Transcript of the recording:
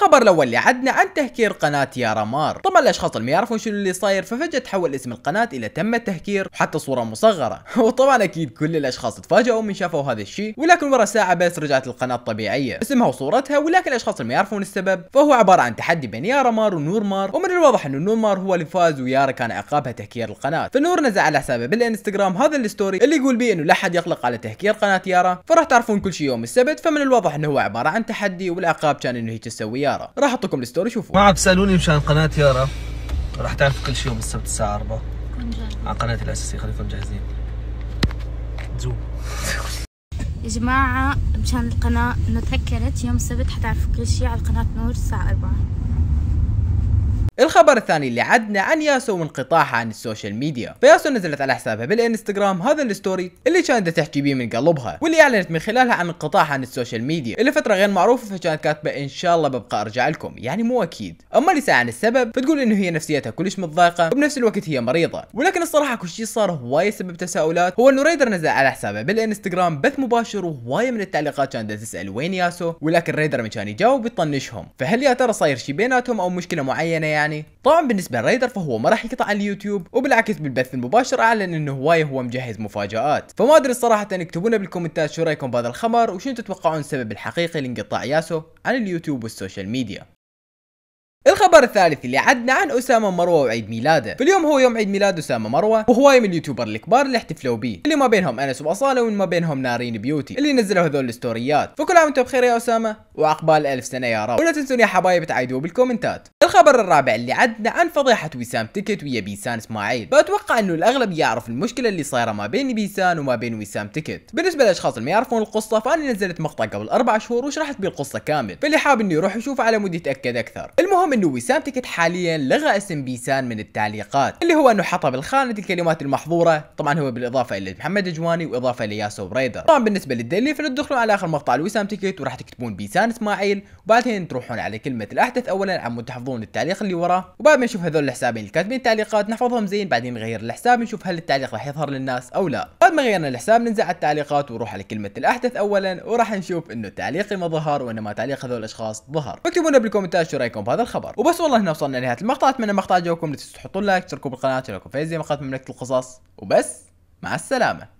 الخبر الاول اللي عدنا عن تهكير قناه يارا مار طبعا الاشخاص اللي ما يعرفون شنو اللي صاير ففجاه تحول اسم القناه الى تم التهكير وحتى صوره مصغره وطبعا اكيد كل الاشخاص تفاجئوا من شافوا هذا الشيء ولكن ورا ساعه بس رجعت القناه طبيعيه اسمها وصورتها ولكن الاشخاص اللي ما يعرفون السبب فهو عباره عن تحدي بين يارا مار ونور مار ومن الواضح انه نور مار هو اللي فاز ويارا كان عقابها تهكير القناه فنور نزل على حسابه بالانستغرام هذا الستوري اللي يقول بيه انه لا حد يقلق على تهكير قناه يارا فراح تعرفون كل شيء يوم السبت فمن الواضح انه هو عباره عن تحدي والعقاب كان انه هيك تسوي يارا راح احطكم الستوري شوفوا ما عاد تسالوني مشان قناه يارا راح تعرف كل شيء يوم السبت الساعه 4 على قناتي الاساسيه خليكم جاهزين زو يا جماعه مشان القناه انه تهكرت يوم السبت حتعرفوا كل شيء على قناه نور الساعه 4 الخبر الثاني اللي عدنا عن ياسو وانقطاعها عن السوشيال ميديا فياسو نزلت على حسابها بالانستغرام هذا الستوري اللي كانت تحكي بيه من قلبها واللي اعلنت من خلالها عن انقطاعها عن السوشيال ميديا لفتره غير معروفه فكانت كاتبه ان شاء الله ببقى ارجع لكم يعني مو اكيد اما اللي عن السبب فتقول انه هي نفسيتها كلش متضايقه وبنفس الوقت هي مريضه ولكن الصراحه كل شيء صار هواي سبب تساؤلات هو انه ريدر نزل على حسابه بالانستغرام بث مباشر وهواي من التعليقات كانت تسال وين ياسو ولكن ريدر من كان يجاوب يطنشهم فهل يا ترى صاير شيء بيناتهم او مشكله معينه يعني يعني طبعا بالنسبه لريدر فهو ما راح يقطع اليوتيوب وبالعكس بالبث المباشر اعلن انه هوايه هو مجهز مفاجات فما ادري الصراحه اكتبوا لنا بالكومنتات شو رايكم بهذا الخبر وشنو تتوقعون السبب الحقيقي لانقطاع ياسو عن اليوتيوب والسوشيال ميديا الخبر الثالث اللي عدنا عن اسامه مروه وعيد ميلاده، فاليوم هو يوم عيد ميلاد اسامه مروه وهواي من اليوتيوبر الكبار اللي احتفلوا بيه، اللي ما بينهم انس واصاله وما ما بينهم نارين بيوتي اللي نزلوا هذول الستوريات، فكل عام وانتم بخير يا اسامه وعقبال الف سنه يا رب، ولا تنسون يا حبايب تعيدوا بالكومنتات. الخبر الرابع اللي عدنا عن فضيحه وسام تكت ويا بيسان اسماعيل، فاتوقع انه الاغلب يعرف المشكله اللي صايره ما بين بيسان وما بين وسام تكت، بالنسبه للاشخاص اللي ما يعرفون القصه فانا نزلت مقطع قبل اربع شهور وشرحت بيه القصه كامل، فاللي حاب انه يروح يشوفه على مود يتاكد اكثر. المهم المهم انه وسام تكت حاليا لغى اسم بيسان من التعليقات اللي هو انه حطها بالخانة الكلمات المحظورة طبعا هو بالاضافة الى محمد جواني واضافة الى ياسو بريدر طبعا بالنسبة للدليل فندخلوا على اخر مقطع لوسام تكت وراح تكتبون بيسان اسماعيل وبعدين تروحون على كلمة الاحدث اولا عم تحفظون التعليق اللي وراه وبعد ما نشوف هذول الحسابين اللي كاتبين تعليقات نحفظهم زين بعدين نغير الحساب نشوف هل التعليق راح يظهر للناس او لا بعد ما غيرنا الحساب ننزل على التعليقات وروح على كلمة الأحدث أولا وراح نشوف إنه تعليقي ما ظهر وإنما تعليق هذول الأشخاص ظهر اكتبوا لنا بالكومنتات شو رأيكم بهذا الخبر وبس والله هنا وصلنا لنهاية المقطع أتمنى المقطع عجبكم لا تنسوا تحطوا لايك تشتركوا بالقناة تشتركوا في زي مقاطع مملكة القصص وبس مع السلامة